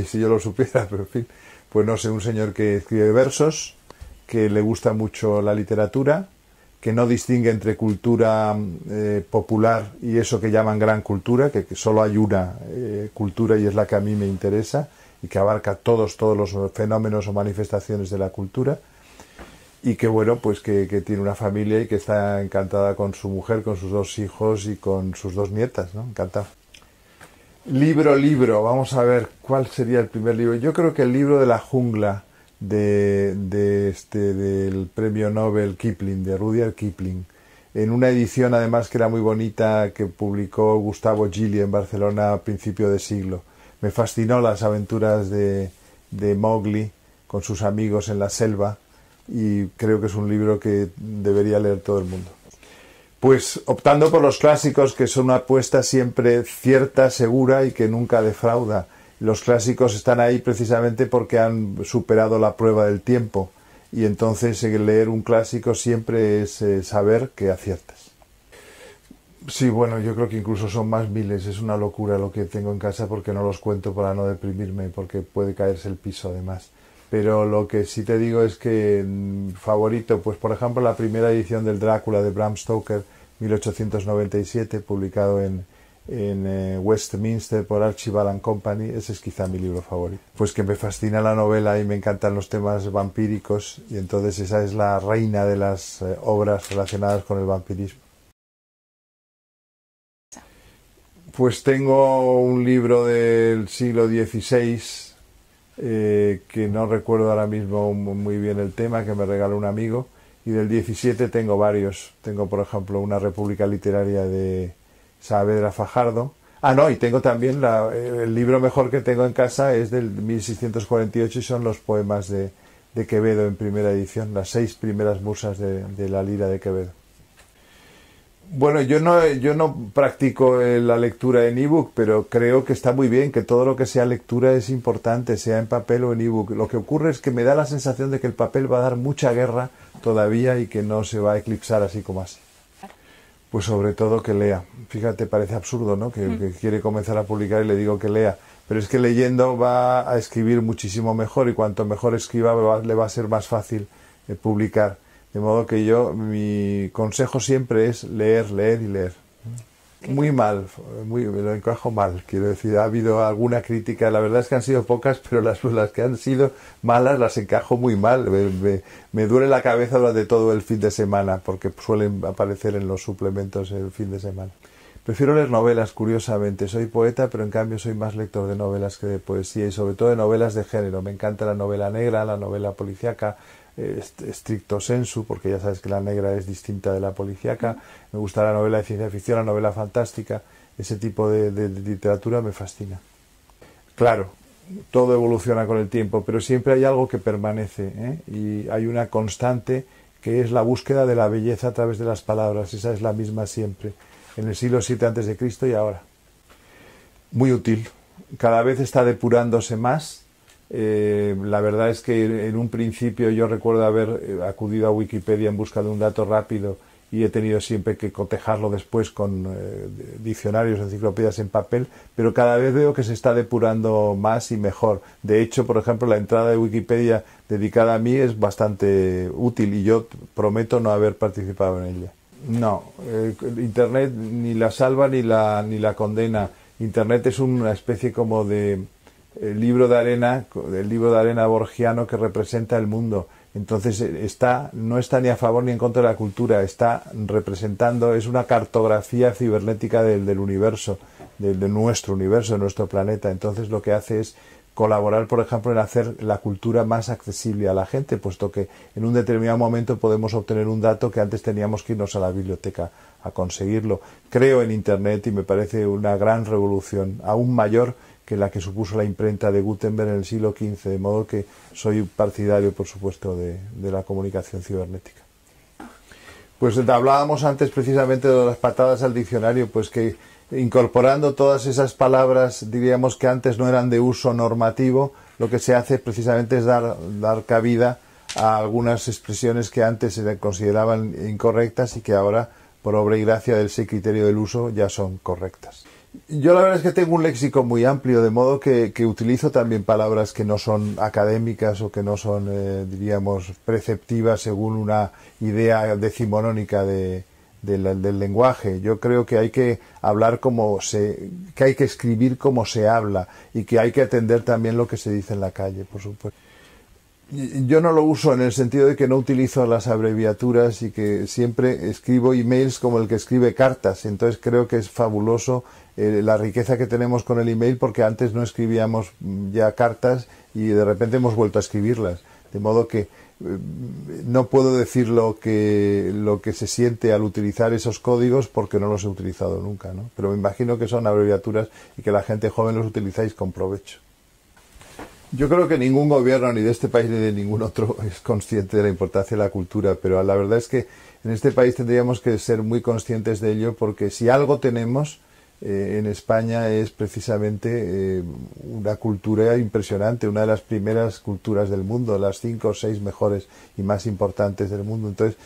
si yo lo supiera, pero en fin, pues no sé, un señor que escribe versos, que le gusta mucho la literatura, que no distingue entre cultura mm, eh, popular y eso que llaman gran cultura, que, solo hay una eh, cultura y es la que a mí me interesa y que abarca todos, todos los fenómenos o manifestaciones de la cultura y que bueno, pues que, tiene una familia y que está encantada con su mujer, con sus dos hijos y con sus dos nietas, ¿no? Encantada. Libro, libro, vamos a ver cuál sería el primer libro. Yo creo que el libro de la jungla de, este, del premio Nobel Kipling, de Rudyard Kipling, en una edición además que era muy bonita que publicó Gustavo Gili en Barcelona a principio de siglo. Me fascinó las aventuras de, de Mowgli con sus amigos en la selva y creo que es un libro que debería leer todo el mundo. Pues optando por los clásicos, que son una apuesta siempre cierta, segura y que nunca defrauda. Los clásicos están ahí precisamente porque han superado la prueba del tiempo y entonces eh, leer un clásico siempre es eh, saber que aciertas. Sí, bueno, yo creo que incluso son más miles, es una locura lo que tengo en casa porque no los cuento para no deprimirme, porque puede caerse el piso además pero lo que sí te digo es que mm, favorito, pues por ejemplo la primera edición del Drácula de Bram Stoker, 1897, publicado en, eh, Westminster por Archibald and Company, ese es quizá mi libro favorito. Pues que me fascina la novela y me encantan los temas vampíricos y entonces esa es la reina de las eh, obras relacionadas con el vampirismo. Pues tengo un libro del siglo XVI eh, que no recuerdo ahora mismo muy bien el tema, que me regaló un amigo, y del 17 tengo varios. Tengo, por ejemplo, una República Literaria de Saavedra Fajardo. Ah, no, y tengo también eh, el libro mejor que tengo en casa es del 1648 y son los poemas de, Quevedo en primera edición, las seis primeras musas de la lira de Quevedo. Bueno, yo no, yo practico eh, la lectura en ebook, pero creo que está muy bien, que todo lo que sea lectura es importante, sea en papel o en ebook. Lo que ocurre es que me da la sensación de que el papel va a dar mucha guerra todavía y que no se va a eclipsar así como así. Pues sobre todo que lea. Fíjate, parece absurdo, ¿no? Que, mm. quiere comenzar a publicar y le digo que lea. Pero es que leyendo va a escribir muchísimo mejor y cuanto mejor escriba le va a ser más fácil eh, publicar de modo que yo, mi consejo siempre es leer, leer y leer. Muy mal, muy, me lo encajo mal. Quiero decir, ha habido alguna crítica, la verdad es que han sido pocas, pero las, que han sido malas las encajo muy mal. Me, duele la cabeza durante todo el fin de semana, porque suelen aparecer en los suplementos el fin de semana. Prefiero leer novelas, curiosamente. Soy poeta, pero en cambio soy más lector de novelas que de poesía y sobre todo de novelas de género. Me encanta la novela negra, la novela policíaca, estricto sensu, porque ya sabes que la negra es distinta de la policíaca. Me gusta la novela de ciencia ficción, la novela fantástica, ese tipo de, literatura me fascina. Claro, todo evoluciona con el tiempo, pero siempre hay algo que permanece ¿eh? y hay una constante que es la búsqueda de la belleza a través de las palabras. Esa es la misma siempre, en el siglo VII antes de Cristo y ahora. Muy útil. Cada vez está depurándose más eh, la verdad es que en un principio yo recuerdo haber eh, acudido a Wikipedia en busca de un dato rápido y he tenido siempre que cotejarlo después con eh, diccionarios, enciclopedias en papel, pero cada vez veo que se está depurando más y mejor. De hecho, por ejemplo, la entrada de Wikipedia dedicada a mí es bastante útil y yo prometo no haber participado en ella. No, Internet ni la salva ni la, ni la condena. Internet es una especie como de el libro de arena, el libro de arena borgiano que representa el mundo. Entonces eh, está, no está ni a favor ni en contra de la cultura, está representando, es una cartografía cibernética del, universo, del, de nuestro universo, de nuestro planeta. Entonces lo que hace es colaborar, por ejemplo, en hacer la cultura más accesible a la gente, puesto que en un determinado momento podemos obtener un dato que antes teníamos que irnos a la biblioteca a conseguirlo. Creo en Internet y me parece una gran revolución, aún mayor que la que supuso la imprenta de Gutenberg en el siglo XV, de modo que soy partidario, por supuesto, de, la comunicación cibernética. Pues hablábamos antes precisamente de las patadas al diccionario, pues que incorporando todas esas palabras, diríamos que antes no eran de uso normativo, lo que se hace precisamente es dar, dar cabida a algunas expresiones que antes se consideraban incorrectas y que ahora, por obra y gracia del criterio del uso, ya son correctas. Yo la verdad es que tengo un léxico muy amplio, de modo que, que utilizo también palabras que no son académicas o que no son, eh, diríamos, preceptivas según una idea decimonónica de, del lenguaje. Yo creo que hay que hablar como se, que hay que escribir como se habla y que hay que atender también lo que se dice en la calle, por supuesto yo no lo uso en el sentido de que no utilizo las abreviaturas y que siempre escribo emails como el que escribe cartas. Entonces creo que es fabuloso eh, la riqueza que tenemos con el email porque antes no escribíamos mm, ya cartas y de repente hemos vuelto a escribirlas. De modo que eh, no puedo decir lo que, lo que se siente al utilizar esos códigos porque no los he utilizado nunca, ¿no? Pero me imagino que son abreviaturas y que la gente joven los utilizáis con provecho. Yo creo que ningún gobierno, ni de este país ni de ningún otro, es consciente de la importancia de la cultura, pero la verdad es que en este país tendríamos que ser muy conscientes de ello porque si algo tenemos, eh, en España es precisamente eh, una cultura impresionante, una de las primeras culturas del mundo, las cinco o seis mejores y más importantes del mundo. Entonces,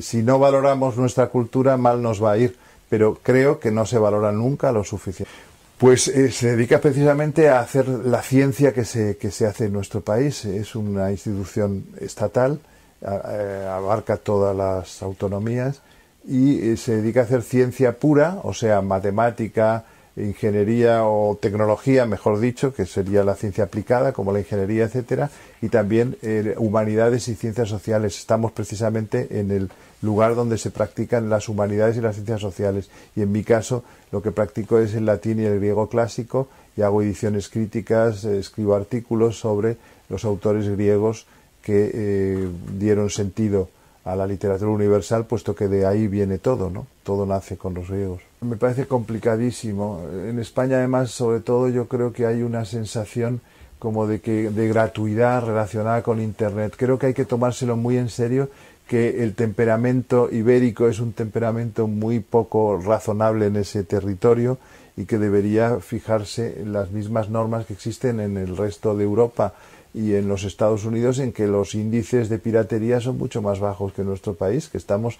si no valoramos nuestra cultura, mal nos va a ir, pero creo que no se valora nunca lo suficiente. Pues eh, se dedica precisamente a hacer la ciencia que se, que se hace en nuestro país. Es una institución estatal, abarca todas las autonomías y eh, se dedica a hacer ciencia pura, o sea, matemática, ingeniería o tecnología, mejor dicho, que sería la ciencia aplicada, como la ingeniería, etcétera, y también eh, humanidades y ciencias sociales. Estamos precisamente en el lugar donde se practican las humanidades y las ciencias sociales. Y en mi caso, lo que practico es el latín y el griego clásico, y hago ediciones críticas, eh, escribo artículos sobre los autores griegos que dieron sentido a la literatura universal, puesto que de ahí viene todo, ¿no? Todo nace con los riegos. Me parece complicadísimo. En España, además, sobre todo, yo creo que hay una sensación como de que de gratuidad relacionada con Internet. Creo que hay que tomárselo muy en serio que el temperamento ibérico es un temperamento muy poco razonable en ese territorio y que debería fijarse en las mismas normas que existen en el resto de Europa y en los Estados Unidos en que los índices de piratería son mucho más bajos que en nuestro país, que estamos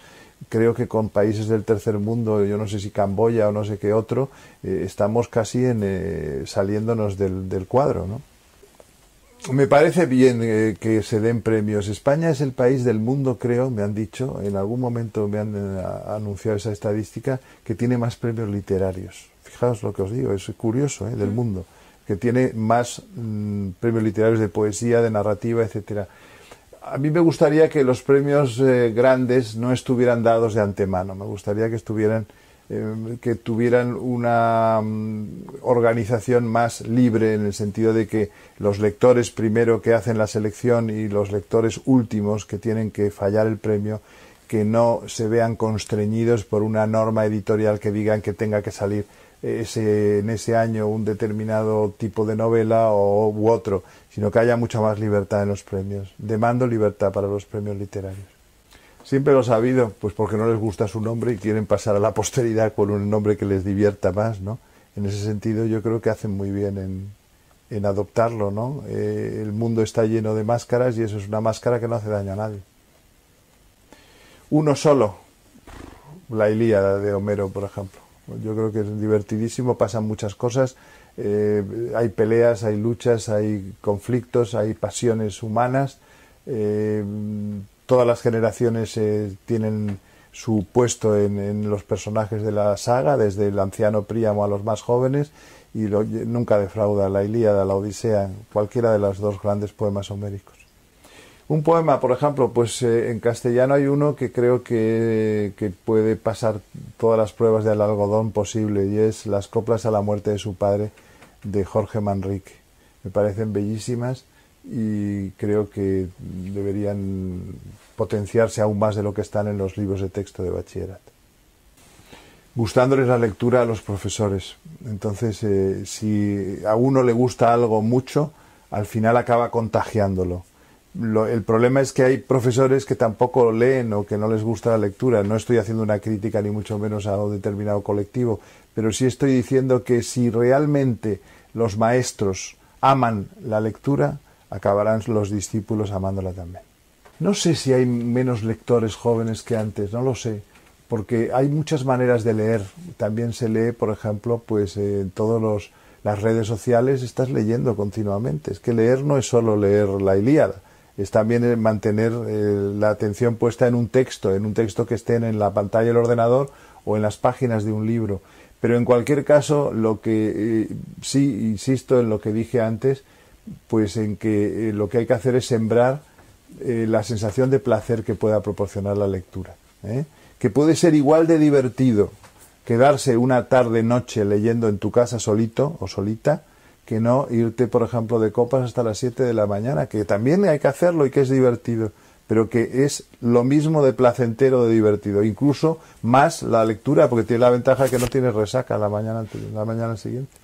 creo que con países del tercer mundo, yo no sé si Camboya o no sé qué otro, eh, estamos casi en, eh, saliéndonos del, cuadro, ¿no? Me parece bien eh, que se den premios. España es el país del mundo, creo, me han dicho, en algún momento me han anunciado esa estadística, que tiene más premios literarios. Fijaos lo que os digo, es curioso, del mm. mundo que tiene más mm, premios literarios de poesía, de narrativa, etcétera. A mí me gustaría que los premios eh, grandes no estuvieran dados de antemano. Me gustaría que estuvieran eh, que tuvieran una mm, organización más libre en el sentido de que los lectores primero que hacen la selección y los lectores últimos que tienen que fallar el premio que no se vean constreñidos por una norma editorial que digan que tenga que salir ese, en ese año un determinado tipo de novela o, u otro, sino que haya mucha más libertad en los premios. Demando libertad para los premios literarios. Siempre lo he sabido, pues porque no les gusta su nombre y quieren pasar a la posteridad con un nombre que les divierta más, ¿no? En ese sentido yo creo que hacen muy bien en, adoptarlo, ¿no? Eh, el mundo está lleno de máscaras y eso es una máscara que no hace daño a nadie. Uno solo, la Ilíada de Homero, por ejemplo. Pues yo creo que es divertidísimo, pasan muchas cosas, eh, hay peleas, hay luchas, hay conflictos, hay pasiones humanas, eh, todas las generaciones eh, tienen su puesto en, los personajes de la saga, desde el anciano Príamo a los más jóvenes, y nunca defrauda la Ilíada, la Odisea, cualquiera de los dos grandes poemas homéricos. Un poema, por ejemplo, pues eh, en castellano hay uno que creo que, puede pasar todas las pruebas del algodón posible y es Las coplas a la muerte de su padre de Jorge Manrique. Me parecen bellísimas y creo que deberían potenciarse aún más de lo que están en los libros de texto de bachillerato. Gustándoles la lectura a los profesores. Entonces, eh, si a uno le gusta algo mucho, al final acaba contagiándolo el problema es que hay profesores que tampoco leen o que no les gusta la lectura. No estoy haciendo una crítica ni mucho menos a un determinado colectivo, pero sí estoy diciendo que si realmente los maestros aman la lectura, acabarán los discípulos amándola también. No sé si hay menos lectores jóvenes que antes, no lo sé, porque hay muchas maneras de leer. También se lee, por ejemplo, pues eh, en todas las redes sociales estás leyendo continuamente. Es que leer no es solo leer la Ilíada, es también eh, mantener eh, la atención puesta en un texto, en un texto que esté en la pantalla del ordenador o en las páginas de un libro. Pero en cualquier caso, lo que eh, sí insisto en lo que dije antes, pues en que lo que hay que hacer es sembrar la sensación de placer que pueda proporcionar la lectura, que puede ser igual de divertido quedarse una tarde noche leyendo en tu casa solito o solita que no irte, por ejemplo, de copas hasta las 7 de la mañana, que también hay que hacerlo y que es divertido, pero que es lo mismo de placentero de divertido, incluso más la lectura, porque tiene la ventaja que no tienes resaca la mañana, la mañana siguiente.